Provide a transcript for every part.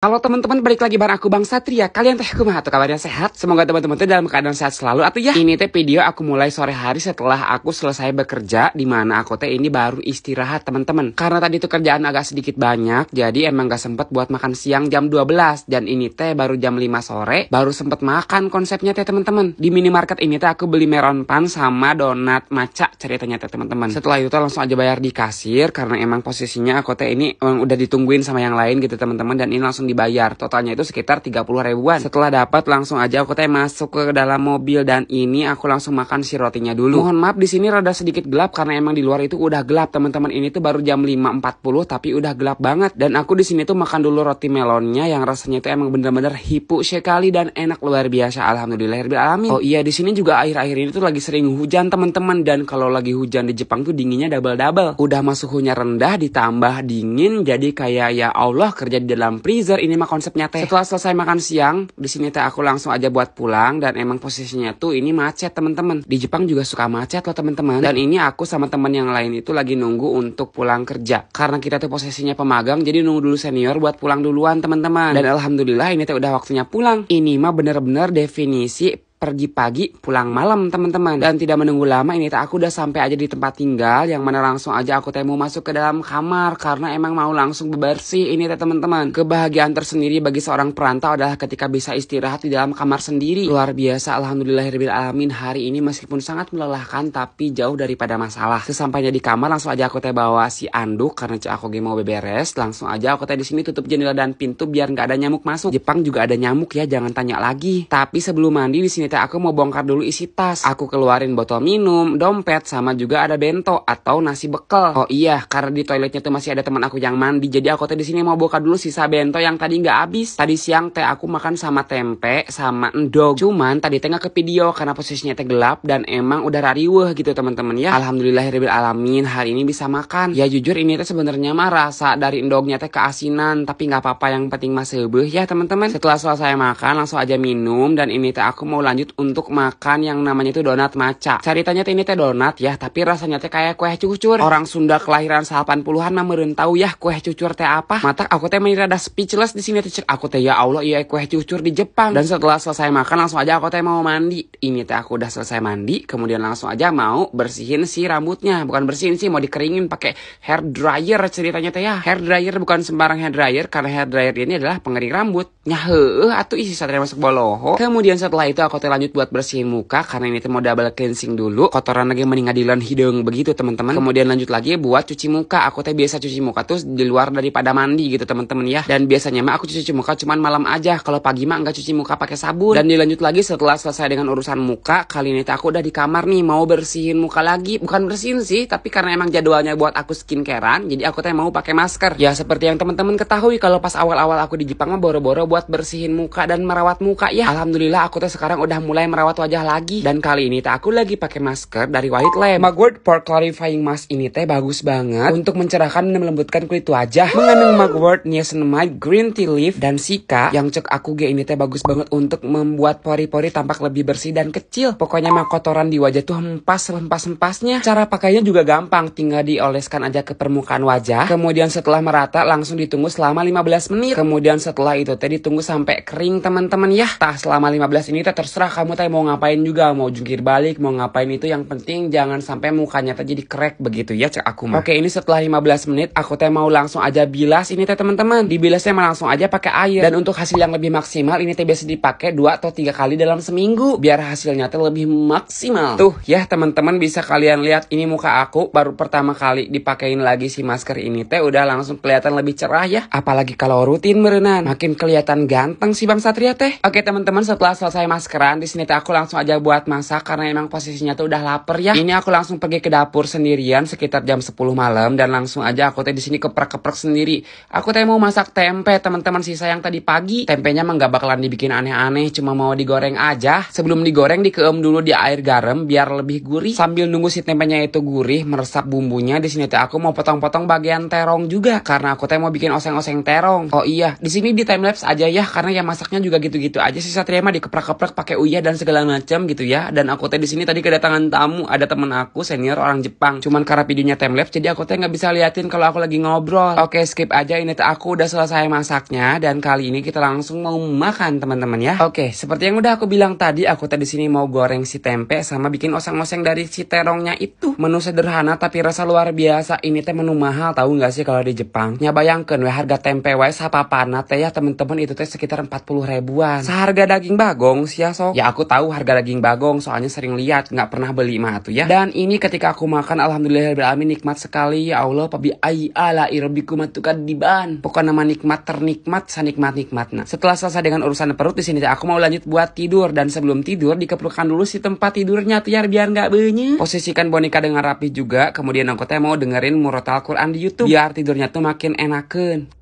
Halo teman-teman, balik lagi bareng aku Bang Satria. Kalian teh kumah atau kabarnya sehat? Semoga teman-teman teh dalam keadaan sehat selalu atau ya. Ini teh video aku mulai sore hari setelah aku selesai bekerja di mana aku teh ini baru istirahat teman-teman. Karena tadi tuh kerjaan agak sedikit banyak, jadi emang gak sempet buat makan siang jam 12 dan ini teh baru jam 5 sore baru sempet makan konsepnya teh teman-teman. Di minimarket ini teh aku beli meron pan sama donat maca ceritanya teh teman-teman. Setelah itu teh langsung aja bayar di kasir karena emang posisinya aku teh ini udah ditungguin sama yang lain gitu teman-teman dan ini langsung dibayar. Totalnya itu sekitar 30 ribuan. Setelah dapat langsung aja aku teh masuk ke dalam mobil dan ini aku langsung makan si rotinya dulu. Mohon maaf di sini rada sedikit gelap karena emang di luar itu udah gelap teman-teman. Ini tuh baru jam 5.40 tapi udah gelap banget dan aku di sini tuh makan dulu roti melonnya yang rasanya itu emang bener-bener hipu sekali dan enak luar biasa. Alhamdulillah alamin. Oh iya di sini juga akhir-akhir ini tuh lagi sering hujan teman-teman dan kalau lagi hujan di Jepang tuh dinginnya double-double. Udah masuk suhunya rendah ditambah dingin jadi kayak ya Allah kerja di dalam freezer ini mah konsepnya teh. Setelah selesai makan siang, di sini teh aku langsung aja buat pulang dan emang posisinya tuh ini macet teman-teman. Di Jepang juga suka macet loh teman-teman. Dan ini aku sama teman yang lain itu lagi nunggu untuk pulang kerja. Karena kita tuh posisinya pemagang jadi nunggu dulu senior buat pulang duluan teman-teman. Dan alhamdulillah ini teh udah waktunya pulang. Ini mah bener-bener definisi pergi pagi, pulang malam teman-teman. Dan tidak menunggu lama ini tak aku udah sampai aja di tempat tinggal yang mana langsung aja aku temu masuk ke dalam kamar karena emang mau langsung bebersih ini teh teman-teman. Kebahagiaan tersendiri bagi seorang perantau adalah ketika bisa istirahat di dalam kamar sendiri. Luar biasa herbil alamin hari ini meskipun sangat melelahkan tapi jauh daripada masalah. Sesampainya di kamar langsung aja aku teh bawa si anduk karena cak aku mau beberes, langsung aja aku teh di sini tutup jendela dan pintu biar nggak ada nyamuk masuk. Jepang juga ada nyamuk ya, jangan tanya lagi. Tapi sebelum mandi di sini teh aku mau bongkar dulu isi tas. Aku keluarin botol minum, dompet, sama juga ada bento atau nasi bekal. Oh iya, karena di toiletnya tuh masih ada teman aku yang mandi, jadi aku teh di sini mau buka dulu sisa bento yang tadi nggak habis. Tadi siang teh aku makan sama tempe, sama endog. Cuman tadi teh nggak ke video karena posisinya teh gelap dan emang udah rariweh gitu teman-teman ya. alhamdulillah Alhamdulillahirabbil alamin, hari ini bisa makan. Ya jujur ini teh sebenarnya mah rasa dari endognya teh keasinan, tapi nggak apa-apa yang penting masih ya teman-teman. Setelah selesai makan langsung aja minum dan ini teh aku mau lanjut lanjut untuk makan yang namanya itu donat maca. Ceritanya ini teh donat ya, tapi rasanya teh kayak kue cucur. Orang Sunda kelahiran 80-an mah meureun tahu ya kue cucur teh apa. Mata aku teh rada speechless di sini teh aku teh ya Allah iya kue cucur di Jepang. Dan setelah selesai makan langsung aja aku teh mau mandi. Ini teh aku udah selesai mandi, kemudian langsung aja mau bersihin si rambutnya. Bukan bersihin sih, mau dikeringin pakai hair dryer ceritanya teh ya. Hair dryer bukan sembarang hair dryer karena hair dryer ini adalah pengering rambut. Nyahe atuh isi satria masuk boloho. Kemudian setelah itu aku teh lanjut buat bersihin muka karena ini mau double cleansing dulu. Kotoran lagi meninggal di hidung begitu teman-teman. Kemudian lanjut lagi buat cuci muka. Aku teh biasa cuci muka tuh di luar daripada mandi gitu teman-teman ya. Dan biasanya mah aku cuci muka cuman malam aja. Kalau pagi mah nggak cuci muka pakai sabun. Dan dilanjut lagi setelah selesai dengan urusan muka, kali ini aku udah di kamar nih mau bersihin muka lagi. Bukan bersihin sih, tapi karena emang jadwalnya buat aku skincarean, jadi aku teh mau pakai masker. Ya seperti yang teman-teman ketahui kalau pas awal-awal aku di Jepang mah boro-boro buat bersihin muka dan merawat muka ya. Alhamdulillah aku teh sekarang udah udah mulai merawat wajah lagi. Dan kali ini teh aku lagi pakai masker dari White Lab. Mugwort Pore Clarifying Mask ini teh bagus banget untuk mencerahkan dan melembutkan kulit wajah. Mengandung mugwort, niacinamide, green tea leaf, dan sika yang cek aku ge ini teh bagus banget untuk membuat pori-pori tampak lebih bersih dan kecil. Pokoknya mah kotoran di wajah tuh hempas lempas hempasnya. Cara pakainya juga gampang, tinggal dioleskan aja ke permukaan wajah. Kemudian setelah merata langsung ditunggu selama 15 menit. Kemudian setelah itu teh ditunggu sampai kering teman-teman ya. Tah selama 15 ini teh terserah kamu teh mau ngapain juga mau jungkir balik mau ngapain itu yang penting jangan sampai mukanya terjadi jadi crack begitu ya cek aku mah oke ini setelah 15 menit aku teh mau langsung aja bilas ini teh teman-teman dibilasnya langsung aja pakai air dan untuk hasil yang lebih maksimal ini teh biasa dipakai dua atau tiga kali dalam seminggu biar hasilnya teh lebih maksimal tuh ya teman-teman bisa kalian lihat ini muka aku baru pertama kali dipakein lagi si masker ini teh udah langsung kelihatan lebih cerah ya apalagi kalau rutin berenang makin kelihatan ganteng si bang Satria teh oke teman-teman setelah selesai maskeran Kebetulan di sini aku langsung aja buat masak karena emang posisinya tuh udah lapar ya. Ini aku langsung pergi ke dapur sendirian sekitar jam 10 malam dan langsung aja aku teh di sini keprek-keprek sendiri. Aku teh mau masak tempe teman-teman sisa yang tadi pagi. Tempenya emang gak bakalan dibikin aneh-aneh, cuma mau digoreng aja. Sebelum digoreng dikeum dulu di air garam biar lebih gurih. Sambil nunggu si tempenya itu gurih, meresap bumbunya di sini teh aku mau potong-potong bagian terong juga karena aku teh mau bikin oseng-oseng terong. Oh iya, di sini di time lapse aja ya karena ya masaknya juga gitu-gitu aja sih Satria mah dikeprek-keprek pakai Uya iya dan segala macam gitu ya. Dan aku teh di sini tadi kedatangan tamu ada temen aku senior orang Jepang. Cuman karena videonya lapse jadi aku teh nggak bisa liatin kalau aku lagi ngobrol. Oke skip aja ini teh aku udah selesai masaknya dan kali ini kita langsung mau makan teman-teman ya. Oke seperti yang udah aku bilang tadi aku teh di sini mau goreng si tempe sama bikin oseng-oseng dari si terongnya itu. Menu sederhana tapi rasa luar biasa. Ini teh menu mahal tahu nggak sih kalau di Jepang? Nya bayangkan we harga tempe wae panat teh ya temen-temen itu teh sekitar 40 ribuan. Seharga daging bagong ya so bagong. Ya aku tahu harga daging bagong soalnya sering lihat nggak pernah beli mah tuh ya. Dan ini ketika aku makan alhamdulillah alhamdulillahirobbilalamin nikmat sekali ya Allah pabi ai ala irobikum matukan diban. Pokoknya nama nikmat ternikmat sanikmat nikmat. Nah setelah selesai dengan urusan perut di sini aku mau lanjut buat tidur dan sebelum tidur dikeperlukan dulu si tempat tidurnya tuh ya biar nggak bunyi. Posisikan boneka dengan rapi juga kemudian aku mau dengerin murotal Quran di YouTube biar tidurnya tuh makin enakan.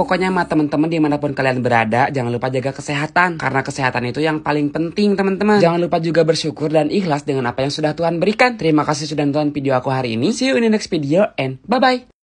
Pokoknya sama teman-teman dimanapun kalian berada, jangan lupa jaga kesehatan. Karena kesehatan itu yang paling penting teman-teman. Jangan lupa juga bersyukur dan ikhlas dengan apa yang sudah Tuhan berikan. Terima kasih sudah nonton video aku hari ini. See you in the next video and bye-bye.